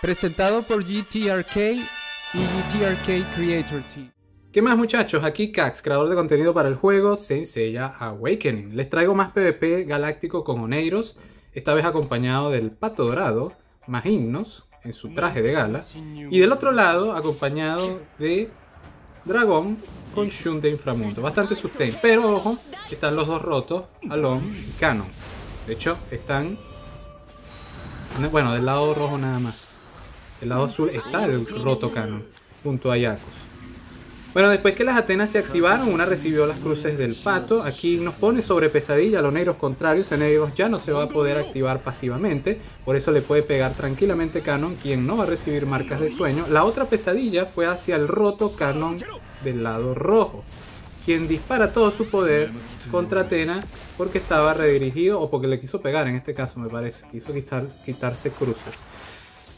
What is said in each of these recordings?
Presentado por GTRK y GTRK Creator Team. ¿Qué más muchachos? Aquí Cax, creador de contenido para el juego Saint Seiya Awakening. Les traigo más PvP galáctico con Oneiros, esta vez acompañado del Pato Dorado, más Himnos en su traje de gala, y del otro lado acompañado de Dragón con Shun de Inframundo. Bastante sustento, pero ojo, están los dos rotos, Alon y Canon. De hecho, están... Bueno, del lado rojo nada más. El lado azul está el roto canon, junto a Yakos. Bueno, después que las Atenas se activaron, una recibió las cruces del pato. Aquí nos pone sobre pesadilla los negros contrarios. En ya no se va a poder activar pasivamente. Por eso le puede pegar tranquilamente Canon, quien no va a recibir marcas de sueño. La otra pesadilla fue hacia el roto Canon del lado rojo quien dispara todo su poder contra Atena porque estaba redirigido o porque le quiso pegar, en este caso me parece, quiso quitarse cruces.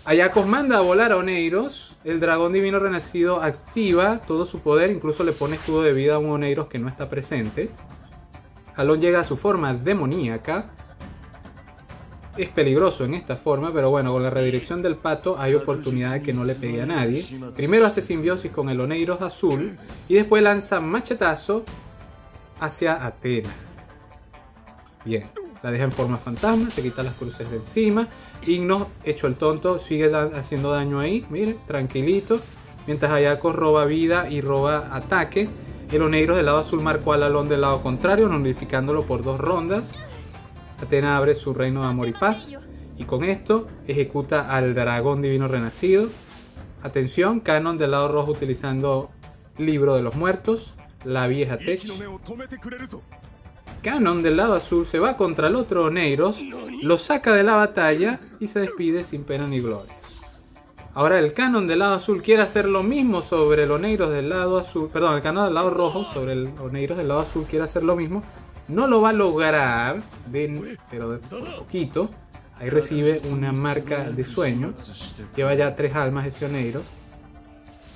Ayacos manda a volar a Oneiros. El dragón divino renacido activa todo su poder, incluso le pone escudo de vida a un Oneiros que no está presente. Jalón llega a su forma demoníaca. Es peligroso en esta forma, pero bueno, con la redirección del pato hay oportunidad de que no le pegue a nadie. Primero hace simbiosis con el Oneiros azul y después lanza machetazo hacia Atena. Bien la deja en forma fantasma, se quita las cruces de encima. Igno hecho el tonto, sigue haciendo daño ahí, miren, tranquilito. Mientras Ayako roba vida y roba ataque. El negro del lado azul marcó al alón del lado contrario, nulificándolo por dos rondas. Atena abre su reino de amor y paz. Y con esto ejecuta al dragón divino renacido. Atención, Canon del lado rojo utilizando libro de los muertos. La vieja Tech. Canon del lado azul se va contra el otro Oneiros, lo saca de la batalla y se despide sin pena ni gloria. Ahora el Canon del lado azul quiere hacer lo mismo sobre el Oneiros del lado azul, perdón, el Canon del lado rojo sobre el Oneiros del lado azul quiere hacer lo mismo, no lo va a lograr, de, pero de poquito. Ahí recibe una marca de sueño. Lleva ya tres almas ese Oneiros.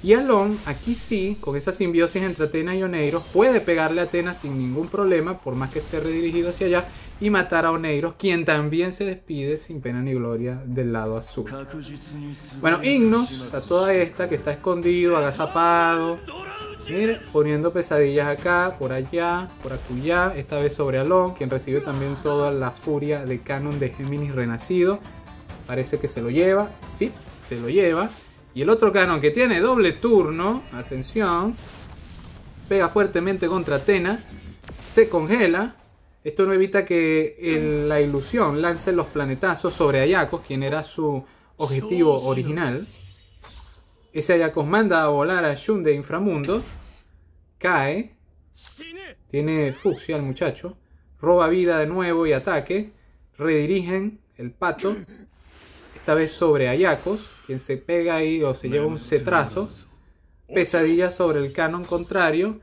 Y Alon, aquí sí, con esa simbiosis entre Atena y Oneiros, puede pegarle a Atena sin ningún problema, por más que esté redirigido hacia allá, y matar a Oneiros, quien también se despide sin pena ni gloria del lado azul. Bueno, Ignos, a toda esta que está escondido, agazapado, poniendo pesadillas acá, por allá, por acullá, esta vez sobre Alon, quien recibe también toda la furia de Canon de Géminis renacido. Parece que se lo lleva, sí, se lo lleva. Y el otro canon que tiene doble turno, atención, pega fuertemente contra Atena, se congela. Esto no evita que en la ilusión lance los planetazos sobre Ayakos, quien era su objetivo original. Ese Ayakos manda a volar a Shun de inframundo, cae, tiene fucsia el muchacho, roba vida de nuevo y ataque, redirigen el pato esta vez sobre Ayacos, quien se pega ahí o se lleva un cetrazo. Pesadilla sobre el canon contrario,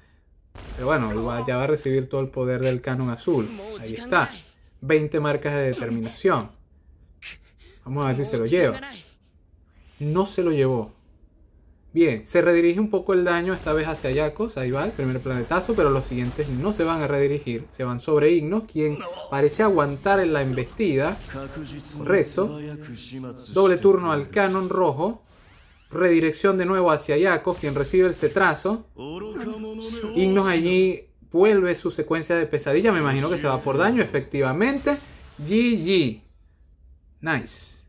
pero bueno, ya va a recibir todo el poder del canon azul. Ahí está. 20 marcas de determinación. Vamos a ver si se lo lleva. No se lo llevó. Bien, se redirige un poco el daño esta vez hacia Yakos, ahí va el primer planetazo, pero los siguientes no se van a redirigir, se van sobre Ignos, quien parece aguantar en la embestida. rezo, Doble turno al canon rojo. Redirección de nuevo hacia Yakos, quien recibe el cetrazo. Ignos allí vuelve su secuencia de pesadilla, me imagino que se va por daño, efectivamente. GG. Nice.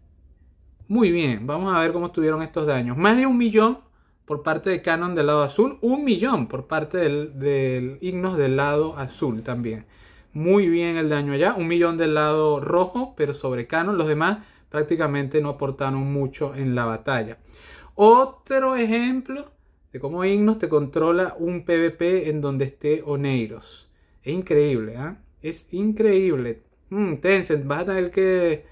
Muy bien, vamos a ver cómo estuvieron estos daños. Más de un millón por parte de Canon del lado azul, un millón por parte del, Ignos del lado azul también. Muy bien el daño allá, un millón del lado rojo, pero sobre Canon. Los demás prácticamente no aportaron mucho en la batalla. Otro ejemplo de cómo Ignos te controla un PvP en donde esté Oneiros. Es increíble, ¿eh? Es increíble. Mm, Tencent, vas a tener que...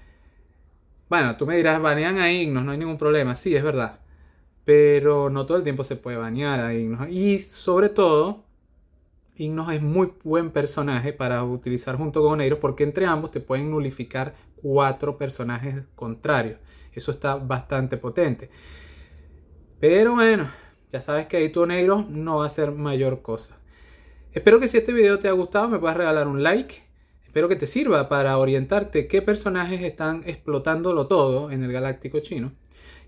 Bueno, tú me dirás, banean a Ignos, no hay ningún problema. Sí, es verdad pero no todo el tiempo se puede bañar a Ignos. Y sobre todo, Ignos es muy buen personaje para utilizar junto con Eiros, porque entre ambos te pueden nulificar cuatro personajes contrarios. Eso está bastante potente. Pero bueno, ya sabes que ahí tu Negro no va a ser mayor cosa. Espero que si este video te ha gustado me puedas regalar un like. Espero que te sirva para orientarte qué personajes están explotándolo todo en el Galáctico Chino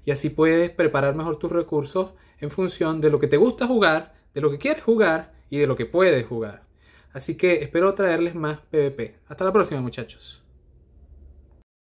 y así puedes preparar mejor tus recursos en función de lo que te gusta jugar, de lo que quieres jugar y de lo que puedes jugar. Así que espero traerles más PvP. Hasta la próxima muchachos.